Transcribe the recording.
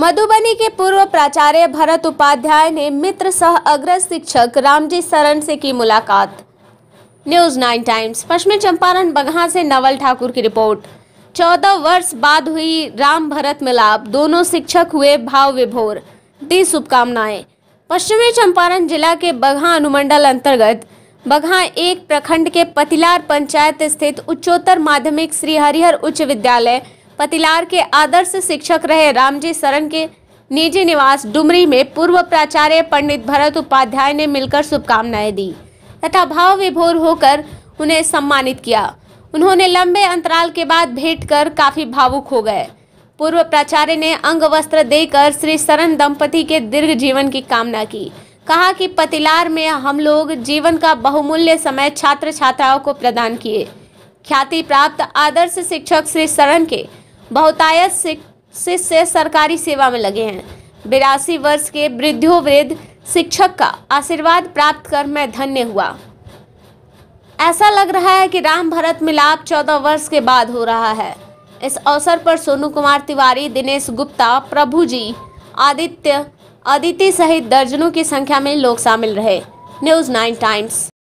मधुबनी के पूर्व प्राचार्य भरत उपाध्याय ने मित्र सह अग्रज शिक्षक रामजी सरन से की मुलाकात न्यूज नाइन टाइम्स पश्चिमी चंपारण बगहा से नवल ठाकुर की रिपोर्ट चौदह वर्ष बाद हुई राम भरत मिलाप दोनों शिक्षक हुए भाव विभोर दी शुभकामनाएं पश्चिमी चंपारण जिला के बगहा अनुमंडल अंतर्गत बगहा एक प्रखंड के पतिलार पंचायत स्थित उच्चोत्तर माध्यमिक श्री हरिहर उच्च विद्यालय पतिलार के आदर्श शिक्षक रहे रामजी सरन के निजी निवास डुमरी में पूर्व प्राचार्य पंडित भरत उपाध्याय ने मिलकर शुभकामनाएं दी तथा भाव विभोर होकर उन्हें सम्मानित किया उन्होंने लंबे अंतराल के बाद भेंट कर काफी भावुक हो गए पूर्व प्राचार्य ने अंग वस्त्र देकर श्री सरन दंपति के दीर्घ जीवन की कामना की कहा कि पतिलार में हम लोग जीवन का बहुमूल्य समय छात्र छात्राओं को प्रदान किए ख्याति प्राप्त आदर्श शिक्षक श्री शरण के बहुतायत से, से सरकारी सेवा में लगे हैं बिरासी वर्ष के वृद्ध शिक्षक का आशीर्वाद प्राप्त कर मैं धन्य हुआ ऐसा लग रहा है कि राम भरत मिलाप चौदह वर्ष के बाद हो रहा है इस अवसर पर सोनू कुमार तिवारी दिनेश गुप्ता प्रभु जी आदित्य अदिति सहित दर्जनों की संख्या में लोग शामिल रहे न्यूज़ नाइन टाइम्स